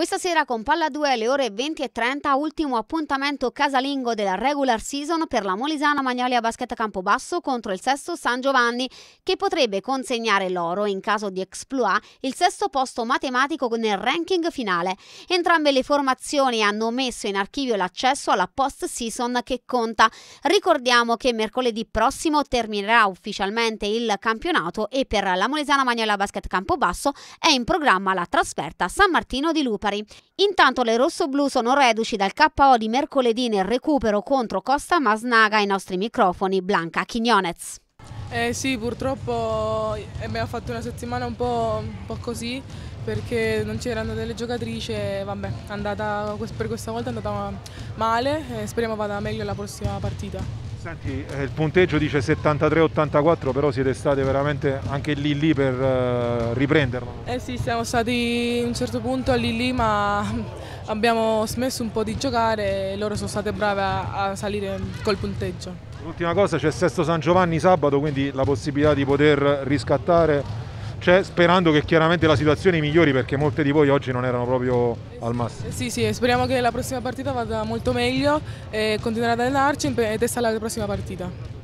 Questa sera con Palla2 alle ore 20 e 30, ultimo appuntamento casalingo della regular season per la Molisana Magnolia Basket Campobasso contro il sesto San Giovanni, che potrebbe consegnare l'oro in caso di exploit il sesto posto matematico nel ranking finale. Entrambe le formazioni hanno messo in archivio l'accesso alla post season che conta. Ricordiamo che mercoledì prossimo terminerà ufficialmente il campionato e per la Molisana Magnolia Basket Campobasso è in programma la trasferta San Martino di Lupa Cagliari. Intanto le rossoblu sono reduci dal KO di mercoledì nel recupero contro Costa Masnaga ai nostri microfoni Blanca Chignonez. Eh sì, purtroppo eh, abbiamo fatto una settimana un po', un po così perché non c'erano delle giocatrici e vabbè, andata, per questa volta è andata male e speriamo vada meglio la prossima partita. Senti, eh, il punteggio dice 73-84, però siete state veramente anche lì lì per eh, riprenderlo. Eh sì, siamo stati a un certo punto lì lì, ma abbiamo smesso un po' di giocare e loro sono state brave a, a salire col punteggio. L'ultima cosa, c'è Sesto San Giovanni sabato, quindi la possibilità di poter riscattare c'è cioè, sperando che chiaramente la situazione migliori perché molte di voi oggi non erano proprio al massimo. Sì, sì, speriamo che la prossima partita vada molto meglio e continuerà ad allenarci e testa alla prossima partita.